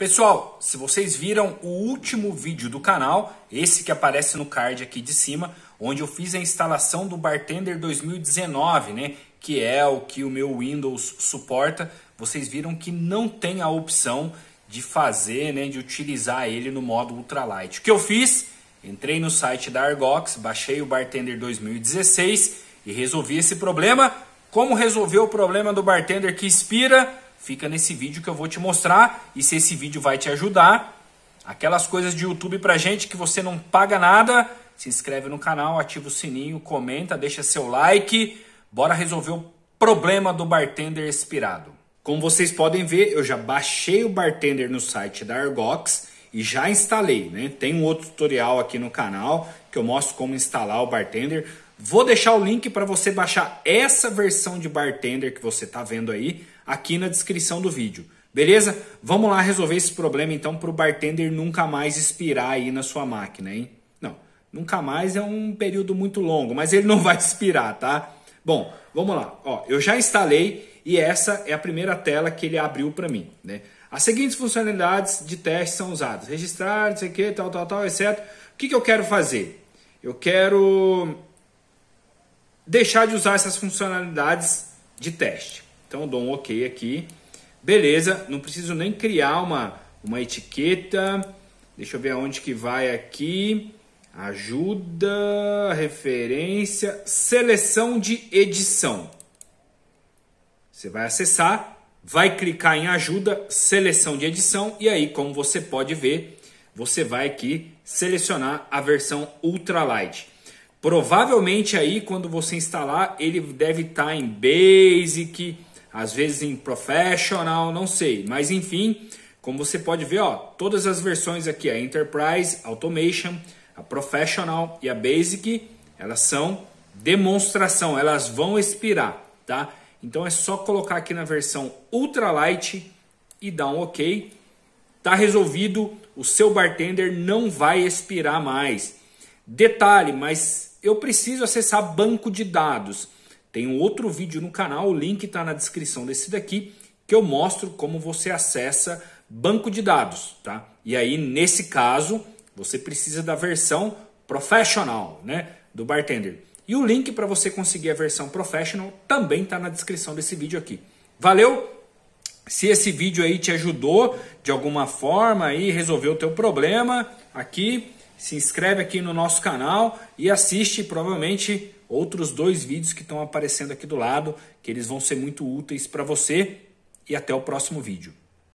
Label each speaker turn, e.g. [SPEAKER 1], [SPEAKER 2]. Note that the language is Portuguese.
[SPEAKER 1] Pessoal, se vocês viram o último vídeo do canal, esse que aparece no card aqui de cima, onde eu fiz a instalação do Bartender 2019, né, que é o que o meu Windows suporta, vocês viram que não tem a opção de fazer, né, de utilizar ele no modo ultralight. O que eu fiz? Entrei no site da Argox, baixei o Bartender 2016 e resolvi esse problema. Como resolver o problema do bartender que expira? Fica nesse vídeo que eu vou te mostrar e se esse vídeo vai te ajudar, aquelas coisas de YouTube pra gente que você não paga nada, se inscreve no canal, ativa o sininho, comenta, deixa seu like, bora resolver o problema do bartender expirado. Como vocês podem ver, eu já baixei o bartender no site da Argox e já instalei, né? Tem um outro tutorial aqui no canal que eu mostro como instalar o Bartender. Vou deixar o link para você baixar essa versão de Bartender que você está vendo aí aqui na descrição do vídeo. Beleza? Vamos lá resolver esse problema então para o Bartender nunca mais expirar aí na sua máquina, hein? Não, nunca mais é um período muito longo, mas ele não vai expirar, tá? Bom, vamos lá. Ó, eu já instalei e essa é a primeira tela que ele abriu para mim. Né? As seguintes funcionalidades de teste são usadas: registrar, não sei o que, tal, tal, tal, etc. O que, que eu quero fazer? Eu quero deixar de usar essas funcionalidades de teste. Então dou um OK aqui. Beleza, não preciso nem criar uma, uma etiqueta. Deixa eu ver aonde que vai aqui. Ajuda, referência, seleção de edição. Você vai acessar, vai clicar em ajuda, seleção de edição e aí, como você pode ver, você vai aqui selecionar a versão ultralight. Provavelmente aí quando você instalar, ele deve estar tá em basic, às vezes em professional, não sei, mas enfim, como você pode ver, ó, todas as versões aqui, a Enterprise, Automation, a Professional e a Basic, elas são demonstração, elas vão expirar, tá? Então é só colocar aqui na versão ultralight e dar um OK. Tá resolvido, o seu bartender não vai expirar mais. Detalhe, mas eu preciso acessar banco de dados. Tem um outro vídeo no canal, o link está na descrição desse daqui, que eu mostro como você acessa banco de dados, tá? E aí, nesse caso, você precisa da versão professional, né, do bartender. E o link para você conseguir a versão Professional também está na descrição desse vídeo aqui. Valeu! Se esse vídeo aí te ajudou de alguma forma e resolveu o teu problema aqui, se inscreve aqui no nosso canal e assiste provavelmente outros dois vídeos que estão aparecendo aqui do lado, que eles vão ser muito úteis para você e até o próximo vídeo.